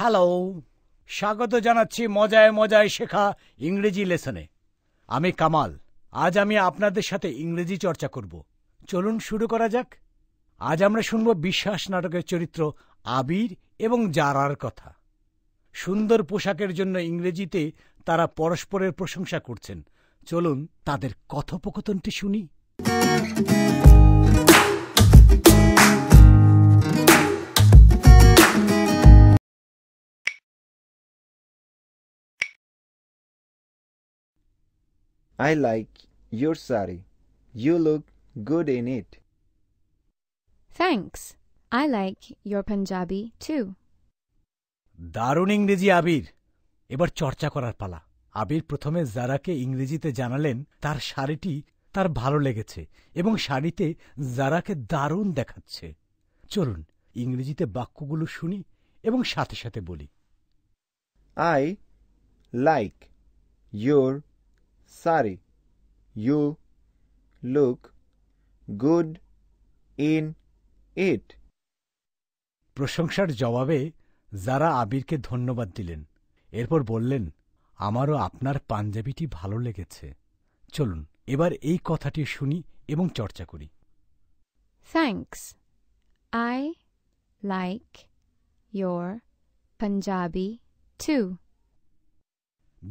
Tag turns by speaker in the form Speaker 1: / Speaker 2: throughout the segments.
Speaker 1: Hello স্বাগত জানাচ্ছি মজায় মজায় শেখা ইংরেজি লেসনে আমি কামাল আজ আমি আপনাদের সাথে ইংরেজি চর্চা করব চলুন শুরু করা যাক আজ আমরা শুনব বিশ্বাস নাটকের চরিত্র আবির এবং জারার কথা সুন্দর পোশাকের জন্য ইংরেজিতে তারা পরস্পরের প্রশংসা করছেন চলুন তাদের কথোপকথনটি শুনি
Speaker 2: I like your sari. You look good in it.
Speaker 3: Thanks. I like your Punjabi too.
Speaker 1: দারুণ ইংরেজি আবির এবার চর্চা করার পালা আবির প্রথমে জারাকে ইংরেজিতে জানালেন তার শাড়িটি তার ভালো লেগেছে এবং শাড়িতে জারাকে দারুণ দেখাচ্ছে চলুন ইংরেজিতে বাক্যগুলো শুনি এবং
Speaker 2: সাথে সাথে বলি I like your sari. You look good in it. প্রশংসার জবাবে
Speaker 1: যারা আবিরকে ধন্যবাদ দিলেন এরপর বললেন আমারও আপনার পাঞ্জাবিটি ভালো লেগেছে চলুন এবার এই কথাটি শুনি এবং চর্চা করি
Speaker 3: thanks I like your Punjabi too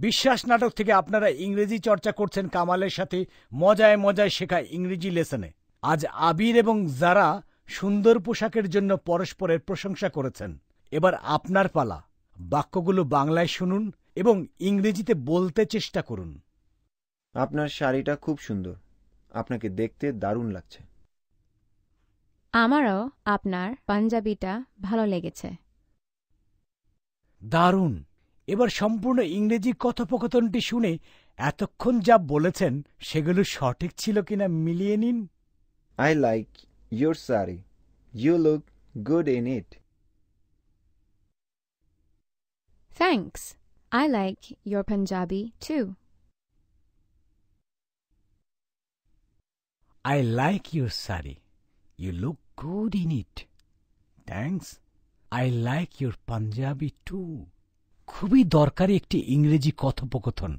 Speaker 1: বিশ্বাস নাটক থেকে আপনারা ইংরেজি চর্চা করছেন কামালের সাথে মজায় মজায় শেখা ইংরেজি লেসনে আজ আবির এবং যারা সুন্দর পোশাকের জন্য পরস্পরের প্রশংসা করেছেন এবার
Speaker 2: আপনার পালা বাক্যগুলো বাংলায় শুনুন এবং ইংরেজিতে বলতে চেষ্টা করুন আপনার শাড়িটা খুব সুন্দর আপনাকে দেখতে দারুণ লাগছে
Speaker 3: আমারও আপনার পাঞ্জাবিটা ভালো লেগেছে
Speaker 1: দারুণ এবার সম্পূর্ণ ইংরেজি কথোপকথনটি শুনে
Speaker 2: এতক্ষণ যা বলেছেন সেগুলো সঠিক ছিল কিনা মিলিয়ে নিন I like your sari you look good in it
Speaker 3: thanks I like your Punjabi too
Speaker 1: I like your sari you look good in it thanks I like your Punjabi too খুবই দরকারি একটি ইংরেজি কথোপকথন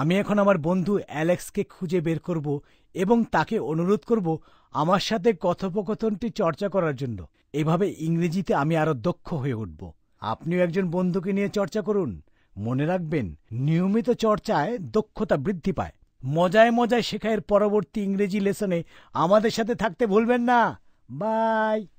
Speaker 1: আমি এখন আমার বন্ধু অ্যালেক্সকে খুঁজে বের করব এবং তাকে অনুরোধ করব আমার সাথে কথোপকথনটি চর্চা করার জন্য এভাবে ইংরেজিতে আমি আরও দক্ষ হয়ে উঠব আপনিও একজন বন্ধুকে নিয়ে চর্চা করুন মনে রাখবেন নিয়মিত চর্চায় দক্ষতা বৃদ্ধি পায় মজায় মজায় শেখায়ের পরবর্তী ইংরেজি লেসনে আমাদের সাথে থাকতে ভুলবেন না বাই